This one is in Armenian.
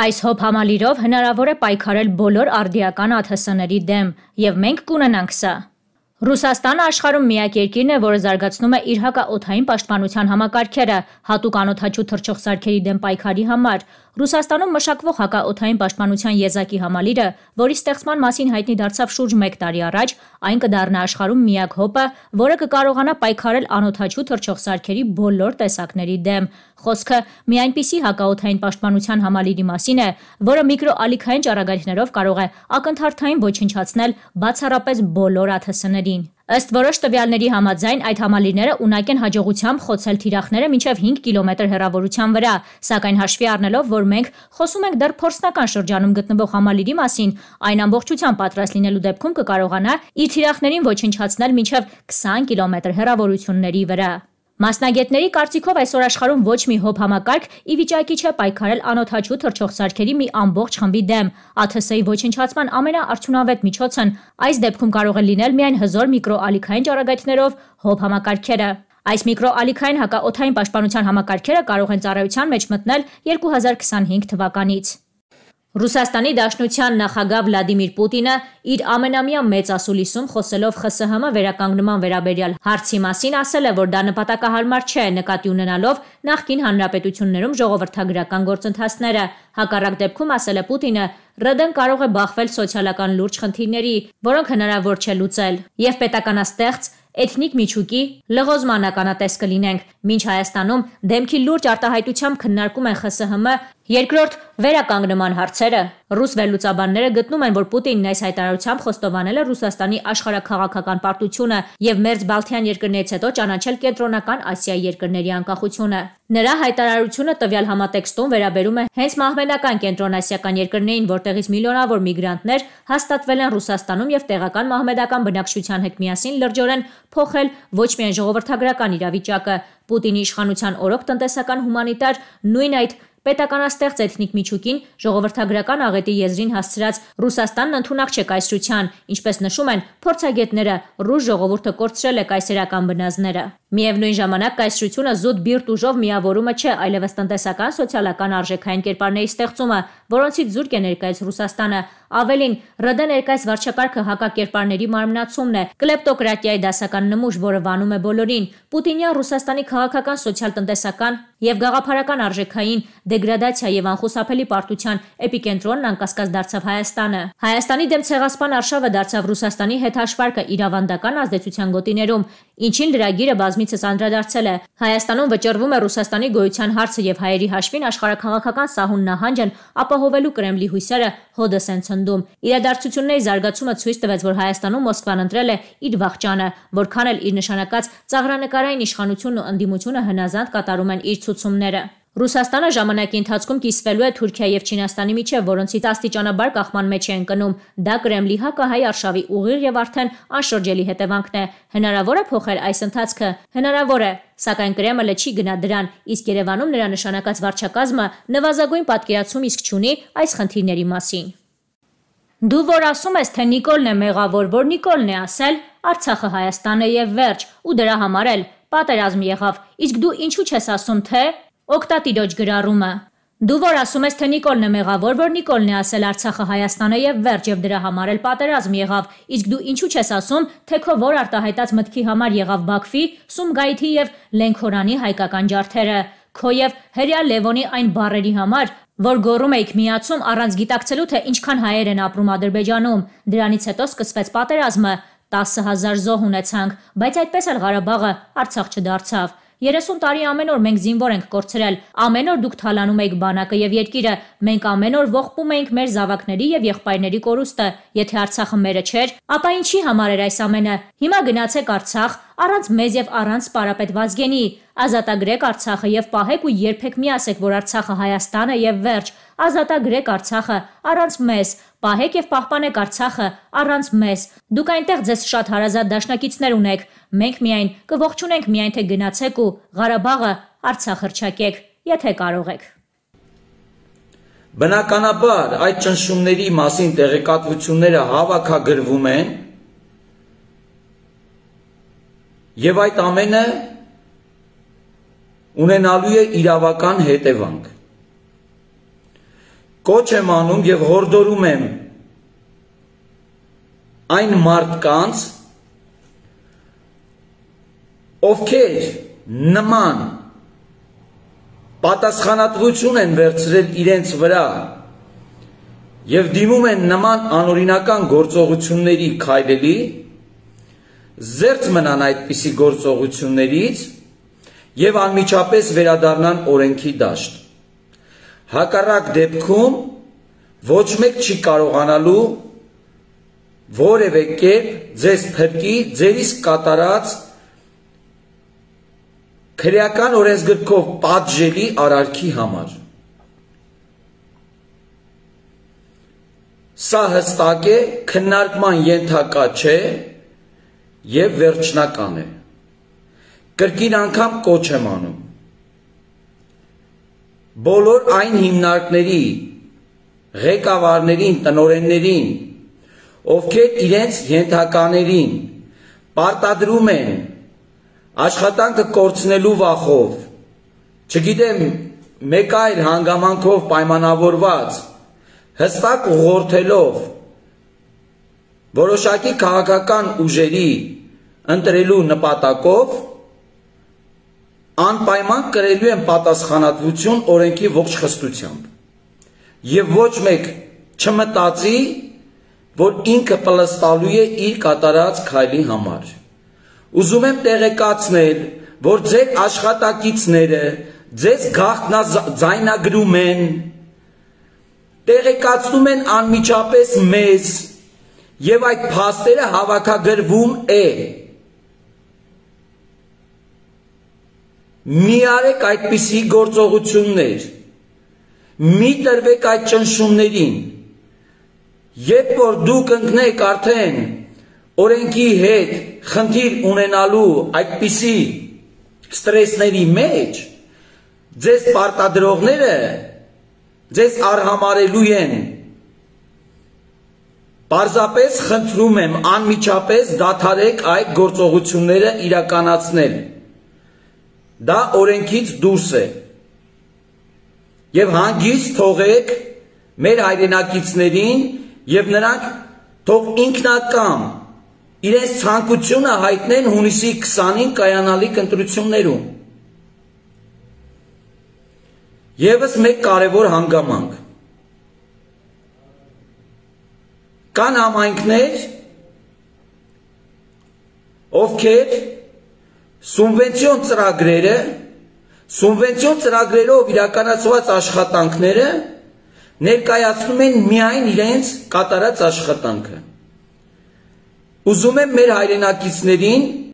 Այս հոբ համալիրով հնարավոր է պայքարել բոլոր արդիական ԱԹՍ-ների դեմ, եւ մենք կունենանք սա։ Ռուսաստանը աշխարհում միակ երկիրն է, որը զարգացնում է իր հակաօթային պաշտպանության համակարգերը հատուկ անօթաչու թռչող սարքերի դեմ պայքարի համար, Ռուսաստանում մշակվող հակաօթային պաշտպանության եզակի համալիրը, որի ստեղծման մասին հայտնի դարձավ շուրջ 1 տարի առաջ, այն կդառնա աշխարհում միակ հոպը, որը կկարողանա պայքարել անօթաչու թռչող սարքերի բոլոր տեսակների դեմ։ Խոսքը մի այնպիսի հակաօթային պաշտպանության համալիրի մասին է, որը միկրոալիքային ճառագայթներով կարող է ակնթարթային ոչնչացնել բացառապես բոլոր ԱԹՍ-ներին։ Ըստ որոշ տվյալների համաձայն այդ համալիրները ունակ են հաջողությամբ խոցել թիրախները մինչև 5 կիլոմետր հեռավորության վրա, սակայն հաշվի առնելով, որ մենք խոսում ենք դեռ փորձնական շրջանում գտնվող համալիրի մասին, այն ամբողջությամբ պատրաստ լինելու դեպքում կկարողանա իր թիրախներին ոչնչացնել մինչև 20 կիլոմետր հեռավորությունների վրա։ Մասնագետների կարծիքով այսօր աշխարհում ոչ մի հոբ համակարգ ի վիճակի չէ պայքարել անօթաչու թրջող սարքերի մի ամբողջ խմբի դեմ։ ԱԹՍ-ի ոչնչացման ամենաարդյունավետ միջոցն այս դեպքում կարող է լինել միայն հզոր միկրոալիքային ճառագայթներով հոբ համակարգերը։ Այս միկրոալիքային հակաօթային պաշտպանության համակարգերը կարող են ծառայության մեջ մտնել 2025 թվականից։ Ռուսաստանի Դաշնության նախագահ Վլադիմիր Պուտինը իր ամենամյա մեծ ասուլիսում խոսելով ԽՍՀՄ վերականգնման վերաբերյալ հարցի մասին ասել է, որ դա նպատակահարմար չէ, նկատի ունենալով նախկին հանրապետություններում ժողովրդագրական գործընթացները։ Հակառակ դեպքում ասել է Պուտինը, ՌԴ-ն կարող է բախվել սոցիալական լուրջ խնդիրների, որոնք հնարավոր չէ լուծել, եւ պետականաստեղծ էթնիկ միջուկի լղոզմանականատես կլինենք, ինչ Հայաստանում դեմքի լուրջ արտահայտությամբ քննարկում են ԽՍՀՄ Երկրորդ՝ վերականգնման հարցերը։ Ռուս վերլուծաբանները գտնում են, որ Պուտինն այս հայտարարությամբ խոստովանել է Ռուսաստանի աշխարհաքաղաքական պարտությունը եւ մերձ Բալթյան երկրներից հետո ճանաչել Կենտրոնական Ասիայի երկրների անկախությունը։ Նրա հայտարարությունը տվյալ համատեքստում վերաբերում է հենց մահմենական կենտրոնասիական երկրներին, որտեղից միլիոնավոր միգրանտներ հաստատվել են Ռուսաստանում եւ տեղական մահմեդական բնակչության հետ միասին լրջորեն փոխել ոչ միայն ժողովրդագրական իրավիճակը, Պուտինի իշխանության օրոք տնտեսական հումանիտար նույն այդ Պետականաստեղծ էթնիկ միջուկին ժողովրդագրական աղետի եզրին հասցրած Ռուսաստանն ընդունակ չէ կայսրության, ինչպես նշում են փորձագետները, ռուս ժողովուրդը կորցրել է կայսերական բնազդները։ Միևնույն ժամանակ կայսրությունը զուտ բիրտ ուժով միավորումը չէ, այլևս տնտեսական, սոցիալական արժեքային կերպարների ստեղծումը, որոնցից զուրկ է ներկայիս Ռուսաստանը։ Ավելին, ՌԴ ներկայիս վարչակարգը հակակերպարների մարմնացումն է, կլեպտոկրատիայի դասական նմուշ, որը վանում է բոլորին։ Պուտինյան Ռուսաստանի քաղաքական, սոցիալ-տնտեսական եւ գաղափարական արժեքային դեգրադացիա եւ անխուսափելի պարտության էպիկենտրոնն անկասկած դարձավ Հայաստանը։ Հայաստանի դեմ ցեղասպան արշավը դարձավ Ռուսաստանի հետ հաշվարկը իրավանդական ազդեցության գոտիներում Ինչին լրագիրը բազմիցս անդրադարձել է։ Հայաստանում վճռվում է Ռուսաստանի գոյության հարցը եւ հայերի հաշվին աշխարհակաղակական սահուն նահանջն ապահովելու Կրեմլի հույսերը հոդս են ցնդում։ Իրադարձությունների զարգացումը ցույց տվեց, որ Հայաստանում Մոսկվան ընտրել է իր վաղճանը, որքան էլ իր նշանակած ծաղրանկարային իշխանությունն ու ընդդիմությունը հնազանդ կատարում են իր ցուցումները։ Ռուսաստանը ժամանակի ընթացքում կիսվելու է Թուրքիա եւ Չինաստանի միջև, որոնցից աստիճանաբար կախման մեջ են կնում։ Դա Կրեմլի հակահայ արշավի ուղիղ եւ արդեն անշրջելի հետևանքն է։ Հնարավոր է փոխել այս ընթացքը։ Հնարավոր է, սակայն Կրեմլը չի գնա դրան, իսկ Երևանում նրա նշանակած վարչակազմը նվազագույն պատկերացում իսկ չունի այս խնդիրների մասին։ Դու որ ասում ես, թե Նիկոլն է մեղավոր, որ Նիկոլն է ասել, Արցախը Հայաստանն է եւ վերջ, ու դրա համար էլ պատերազմ եղավ։ Իսկ դու ինչու՞ չես ասում, թե Օկտատիրոջ գրառումը Դու որ ասում ես, թե Նիկոլն է մեղավոր, որ Նիկոլն է ասել Արցախը Հայաստանը եւ վերջ եւ դրա համար էլ պատերազմ եղավ, իսկ դու ինչու չես ասում, թե քո որ արտահայտած մտքի համար եղավ Բաքվի, Սումգայիթի եւ Լենքորանի հայկական ջարդերը, քո եւ Հերյա Լևոնի այն բարերի համար, որ գոռում էիք միացում առանց գիտակցելու թե ինչքան հայեր են ապրում Ադրբեջանում։ Դրանից հետո սկսվեց պատերազմը, 10000 զոհ ունեցանք, բայց այդպես էլ Ղարաբաղը Արցախ չդարձավ։ 30 տարի ամեն օր մենք զինվոր ենք կորցրել։ Ամեն օր դուք թալանում եք բանակը եւ երկիրը։ Մենք ամեն օր ողբում էինք մեր զավակների եւ եղբայրների կորուստը։ Եթե Արցախը մերը չէր, ապա ինչի համար էր այս ամենը։ Հիմա գնացեք Արցախ, առանց մեզ եւ առանց պարապետ Վազգենի։ Ազատագրեք Արցախը եւ պահեք ու երբեք մի ասեք, որ Արցախը Հայաստան է եւ վերջ։ Ազատագրեք Արցախը առանց մեզ, Պահեք եւ պահպանեք Արցախը առանց մեզ։ Դուք այնտեղ ձեզ շատ հարազատ դաշնակիցներ ունեք։ Մենք միայն կողջունենք միայն թե գնացեք ու Ղարաբաղը Արցախ հրճակեք, եթե կարող եք։ Բնականաբար այդ ճնշումների մասին տեղեկատվությունները հավաքագրվում են եւ այդ ամենը ունենալու է իրավական հետևանք կոչ եմ անում եւ հորդորում եմ այն մարդկանց ովքեր նման պատասխանատվություն են վերցրել իրենց վրա եւ դիմում են նման անօրինական գործողությունների քայլելի զերծ մնան այդպիսի գործողություններից եւ անմիջապես վերադառնան օրենքի դաշտ Հակառակ դեպքում ոչ մեկ չի կարողանալու որևէ կերպ ձեզ փրկի ձերիս կատարած քրեական օրենսգրքով պատժելի արարքի համար։ Սա հստակ է, քննարկման ենթակա չէ եւ վերջնական է։ Կրկին անգամ կոչ եմ անում բոլոր այն հիմնարկների ղեկավարներին, տնորեններին, ովքեր իրենց ենթականերին պարտադրում են աշխատանքը կորցնելու վախով, չգիտեմ, մեկ այլ հանգամանքով պայմանավորված, հստակ ուղղորդելով որոշակի քաղաքական ուժերի ընտրելու նպատակով անպայման կրելու են պատասխանատվություն օրենքի ողջ խստությամբ։ Եվ ոչ մեկ չմտածի, որ ինքը պլստալու է իր կատարած քայլի համար։ Ուզում եմ տեղեկացնել, որ ձեր աշխատակիցները ձեզ գախտնա ձայնագրում են, տեղեկացնում են անմիջապես մեզ, եւ այդ փաստերը հավաքագրվում է։ Մի արեք այդպիսի գործողություններ։ Մի տրվեք այդ ճնշումներին։ Երբ որ դուք ընկնեք արդեն օրենքի հետ խնդիր ունենալու այդպիսի ստրեսների մեջ, ձեզ պարտադրողները ձեզ արհամարելու են։ Պարզապես խնդրում եմ անմիջապես դադարեք այդ գործողությունները իրականացնել։ Դա օրենքից դուրս է։ Եվ հանգիստ թողեք մեր հայրենակիցներին եւ նրանք թող ինքնակամ իրենց ցանկությունը հայտնեն հունիսի 20-ին կայանալիք ընտրություններում։ Եվս մեկ կարևոր հանգամանք։ Կան համայնքներ, ովքեր սուբվենցիոն ծրագրերը, սուբվենցիոն ծրագրերով իրականացված աշխատանքները ներկայացնում են միայն իրենց կատարած աշխատանքը։ Ուզում եմ մեր հայրենակիցներին